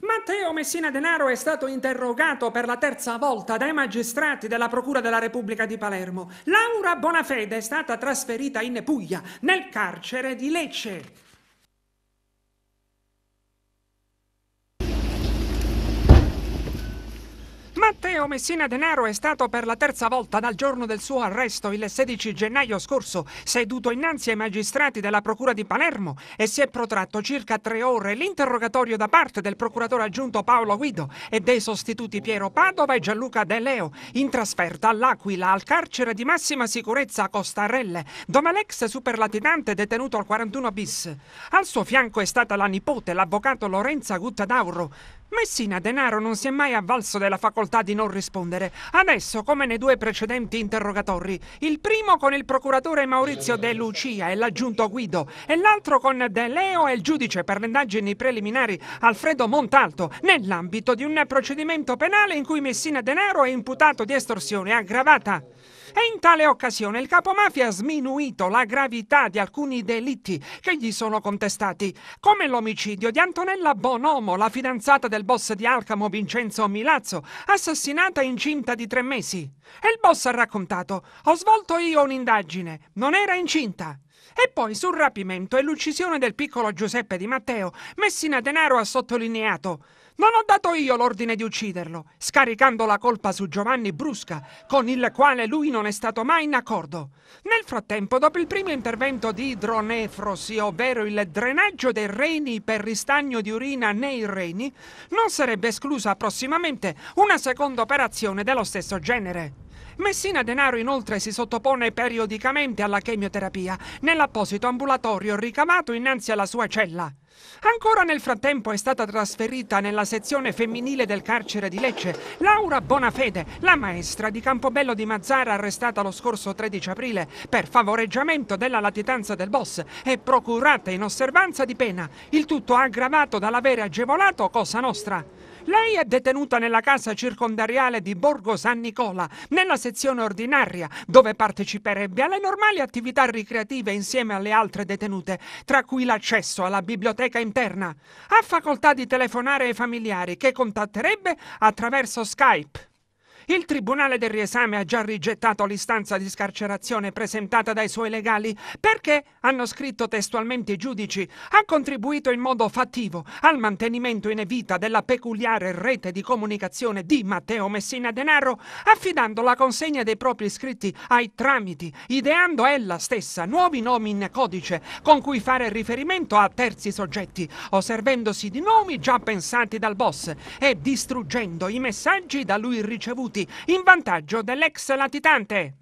Matteo Messina Denaro è stato interrogato per la terza volta dai magistrati della Procura della Repubblica di Palermo. Laura Bonafede è stata trasferita in Puglia, nel carcere di Lecce. Matteo Messina Denaro è stato per la terza volta dal giorno del suo arresto il 16 gennaio scorso seduto innanzi ai magistrati della Procura di Palermo e si è protratto circa tre ore l'interrogatorio da parte del procuratore aggiunto Paolo Guido e dei sostituti Piero Padova e Gianluca De Leo in trasferta all'Aquila al carcere di massima sicurezza a Costarelle dove l'ex superlatitante è detenuto al 41 bis. Al suo fianco è stata la nipote, l'avvocato Lorenza Guttadauro. Messina Denaro non si è mai avvalso della facoltà di non rispondere. Adesso, come nei due precedenti interrogatori, il primo con il procuratore Maurizio De Lucia e l'aggiunto Guido, e l'altro con De Leo e il giudice per le indagini preliminari Alfredo Montalto, nell'ambito di un procedimento penale in cui Messina Denaro è imputato di estorsione aggravata. E in tale occasione il capo mafia ha sminuito la gravità di alcuni delitti che gli sono contestati, come l'omicidio di Antonella Bonomo, la fidanzata del boss di Alcamo Vincenzo Milazzo, assassinata incinta di tre mesi. E il boss ha raccontato: Ho svolto io un'indagine, non era incinta. E poi sul rapimento e l'uccisione del piccolo Giuseppe Di Matteo, Messina Denaro ha sottolineato non ho dato io l'ordine di ucciderlo, scaricando la colpa su Giovanni Brusca, con il quale lui non è stato mai in accordo. Nel frattempo, dopo il primo intervento di idronefrosi, ovvero il drenaggio dei reni per ristagno di urina nei reni, non sarebbe esclusa prossimamente una seconda operazione dello stesso genere. Messina Denaro inoltre si sottopone periodicamente alla chemioterapia nell'apposito ambulatorio ricamato innanzi alla sua cella. Ancora nel frattempo è stata trasferita nella sezione femminile del carcere di Lecce Laura Bonafede, la maestra di Campobello di Mazzara arrestata lo scorso 13 aprile per favoreggiamento della latitanza del boss e procurata in osservanza di pena, il tutto aggravato dall'avere agevolato Cosa Nostra. Lei è detenuta nella casa circondariale di Borgo San Nicola, nella sezione ordinaria, dove parteciperebbe alle normali attività ricreative insieme alle altre detenute, tra cui l'accesso alla biblioteca interna. Ha facoltà di telefonare ai familiari che contatterebbe attraverso Skype. Il Tribunale del Riesame ha già rigettato l'istanza di scarcerazione presentata dai suoi legali perché, hanno scritto testualmente i giudici, ha contribuito in modo fattivo al mantenimento in vita della peculiare rete di comunicazione di Matteo Messina Denaro, affidando la consegna dei propri iscritti ai tramiti, ideando ella stessa nuovi nomi in codice con cui fare riferimento a terzi soggetti, o di nomi già pensati dal boss e distruggendo i messaggi da lui ricevuti in vantaggio dell'ex latitante.